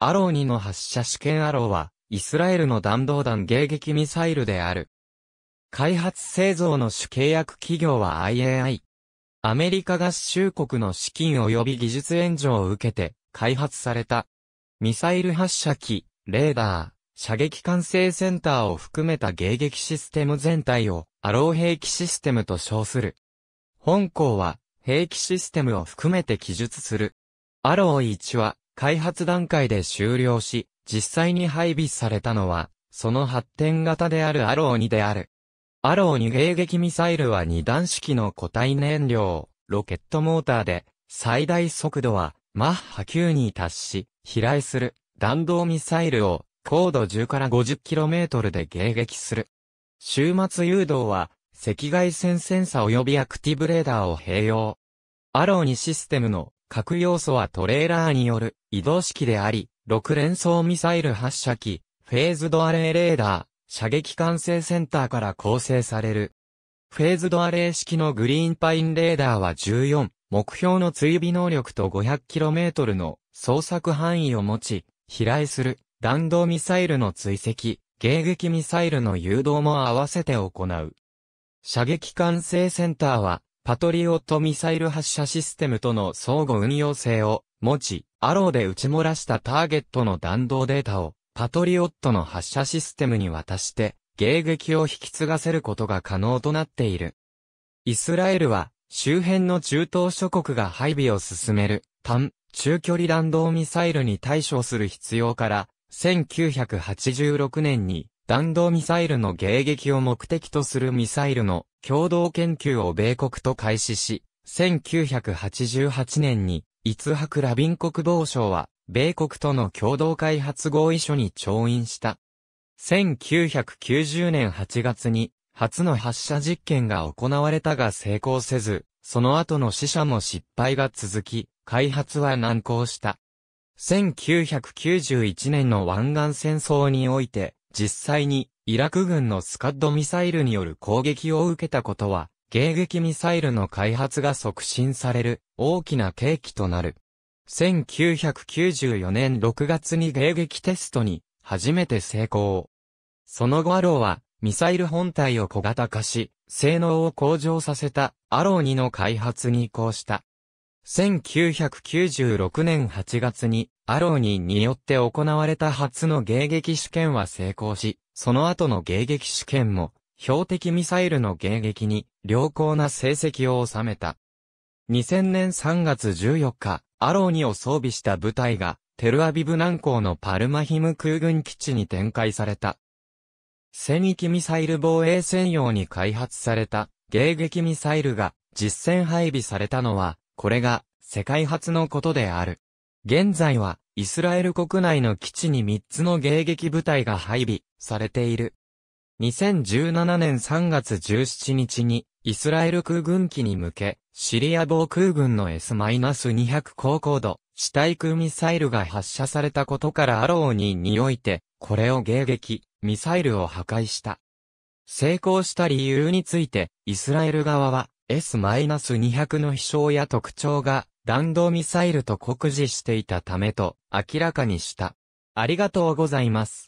アロー2の発射試験アローは、イスラエルの弾道弾迎撃ミサイルである。開発製造の主契約企業は IAI。アメリカ合衆国の資金及び技術援助を受けて開発された。ミサイル発射機、レーダー、射撃管制センターを含めた迎撃システム全体をアロー兵器システムと称する。本校は兵器システムを含めて記述する。アロー1は開発段階で終了し、実際に配備されたのは、その発展型であるアロー2である。アロー2迎撃ミサイルは2段式の固体燃料、ロケットモーターで、最大速度はマッハ9に達し、飛来する弾道ミサイルを高度10から 50km で迎撃する。終末誘導は赤外線センサ及びアクティブレーダーを併用。アロー2システムの各要素はトレーラーによる移動式であり、6連装ミサイル発射機、フェーズドアレイレーダー、射撃管制センターから構成される。フェーズドアレイ式のグリーンパインレーダーは14、目標の追尾能力と 500km の捜索範囲を持ち、飛来する弾道ミサイルの追跡、迎撃ミサイルの誘導も合わせて行う。射撃管制センターはパトリオットミサイル発射システムとの相互運用性を持ち、アローで撃ち漏らしたターゲットの弾道データをパトリオットの発射システムに渡して、迎撃を引き継がせることが可能となっている。イスラエルは、周辺の中東諸国が配備を進める、単、中距離弾道ミサイルに対処する必要から、1986年に、弾道ミサイルの迎撃を目的とするミサイルの共同研究を米国と開始し、1988年に、イ博ラビン国防省は、米国との共同開発合意書に調印した。1990年8月に、初の発射実験が行われたが成功せず、その後の死者も失敗が続き、開発は難航した。1991年の湾岸戦争において、実際にイラク軍のスカッドミサイルによる攻撃を受けたことは、迎撃ミサイルの開発が促進される大きな契機となる。1994年6月に迎撃テストに初めて成功。その後アローはミサイル本体を小型化し、性能を向上させたアロー2の開発に移行した。1996年8月に、アローニンによって行われた初の迎撃試験は成功し、その後の迎撃試験も、標的ミサイルの迎撃に良好な成績を収めた。2000年3月14日、アローニを装備した部隊が、テルアビブ南港のパルマヒム空軍基地に展開された。戦域ミサイル防衛専用に開発された迎撃ミサイルが実戦配備されたのはこれが世界初のことである。現在は、イスラエル国内の基地に3つの迎撃部隊が配備されている。2017年3月17日に、イスラエル空軍機に向け、シリア防空軍の S-200 高高度、地対空ミサイルが発射されたことからアローーにおいて、これを迎撃、ミサイルを破壊した。成功した理由について、イスラエル側は、S-200 の飛翔や特徴が弾道ミサイルと酷似していたためと明らかにした。ありがとうございます。